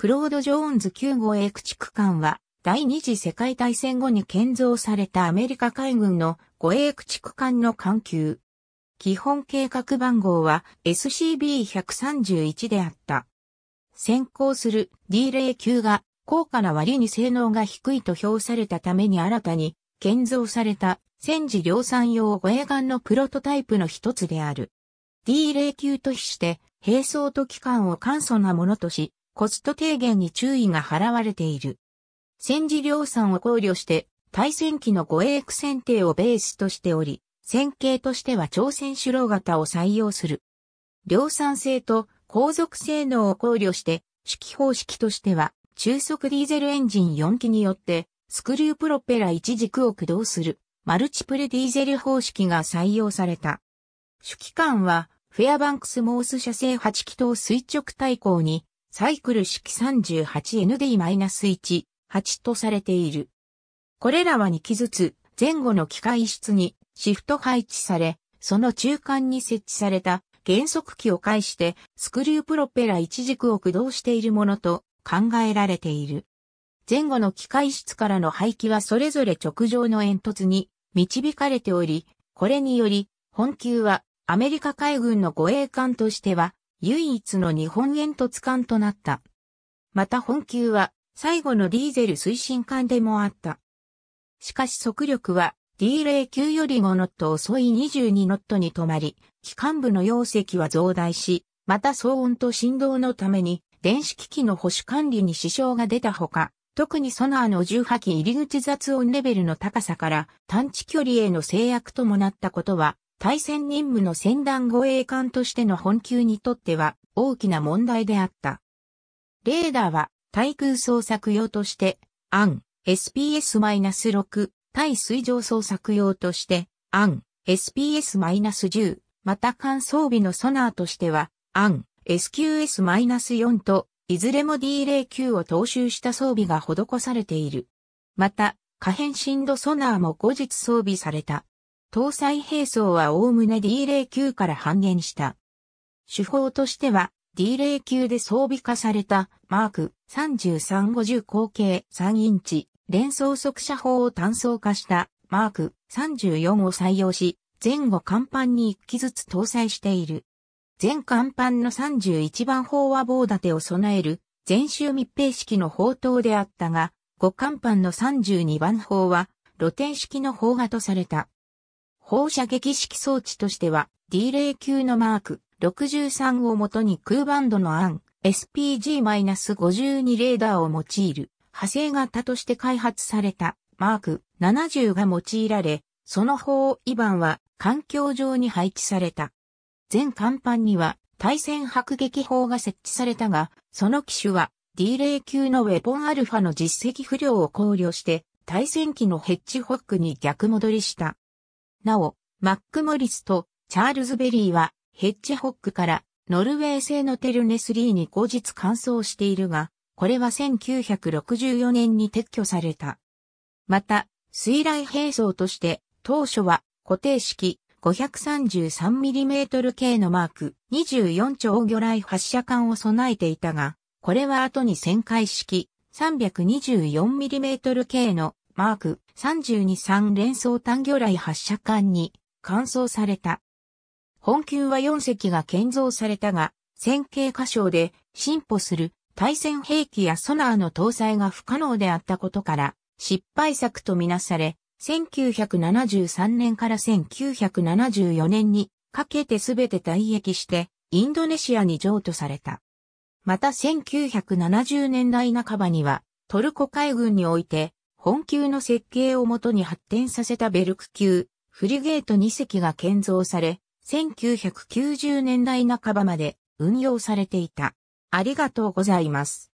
クロード・ジョーンズ9号エ駆逐艦は、第二次世界大戦後に建造されたアメリカ海軍の護衛駆逐艦の艦級。基本計画番号は SCB-131 であった。先行する D0 級が高価な割に性能が低いと評されたために新たに建造された戦時量産用護衛艦のプロトタイプの一つである。D0 級と比して、兵装と機関を簡素なものとし、コスト低減に注意が払われている。戦時量産を考慮して、対戦機の護衛区選定をベースとしており、戦型としては朝鮮主郎型を採用する。量産性と航続性能を考慮して、揮方式としては、中速ディーゼルエンジン4機によって、スクリュープロペラ1軸を駆動する、マルチプレディーゼル方式が採用された。主機関は、フェアバンクスモース社製8気筒垂直対抗に、サイクル式 38ND-1、8とされている。これらは2機ずつ前後の機械室にシフト配置され、その中間に設置された減速機を介してスクリュープロペラ一軸を駆動しているものと考えられている。前後の機械室からの排気はそれぞれ直上の煙突に導かれており、これにより本級はアメリカ海軍の護衛艦としては唯一の日本煙突艦となった。また本級は最後のディーゼル推進艦でもあった。しかし速力は D09 より5ノット遅い22ノットに止まり、機関部の容積は増大し、また騒音と振動のために電子機器の保守管理に支障が出たほか、特にソナーの重波器入り口雑音レベルの高さから探知距離への制約ともなったことは対戦任務の戦団護衛艦としての本級にとっては大きな問題であった。レーダーは対空捜索用として、アン SPS-6 対水上捜索用として、アン SPS-10 また艦装備のソナーとしては、アン SQS-4 といずれも D09 を踏襲した装備が施されている。また、可変振度ソナーも後日装備された。搭載兵装はおおむね D09 から半減した。手法としては D09 で装備化されたマーク3350口径3インチ連装速射砲を単装化したマーク34を採用し、前後甲板に1機ずつ搭載している。全甲板の31番砲は棒立てを備える全周密閉式の砲塔であったが、5甲板の32番砲は露天式の砲画とされた。放射撃式装置としては D0 級のマーク63をもとに空バンドの案 SPG-52 レーダーを用いる派生型として開発されたマーク70が用いられ、その方位板は環境上に配置された。全甲板には対戦迫撃砲が設置されたが、その機種は D0 級のウェポンアルファの実績不良を考慮して、対戦機のヘッジホックに逆戻りした。なお、マック・モリスとチャールズ・ベリーはヘッジホックからノルウェー製のテルネスリーに後日乾燥しているが、これは1964年に撤去された。また、水雷兵装として当初は固定式 533mm 系のマーク24丁魚雷発射管を備えていたが、これは後に旋回式 324mm 系のマーク32-3連装単魚雷発射管に換装された。本級は4隻が建造されたが、線形箇所で進歩する対戦兵器やソナーの搭載が不可能であったことから、失敗作とみなされ、1973年から1974年にかけてすべて退役して、インドネシアに譲渡された。また1970年代半ばには、トルコ海軍において、本級の設計をもとに発展させたベルク級、フリゲート2隻が建造され、1990年代半ばまで運用されていた。ありがとうございます。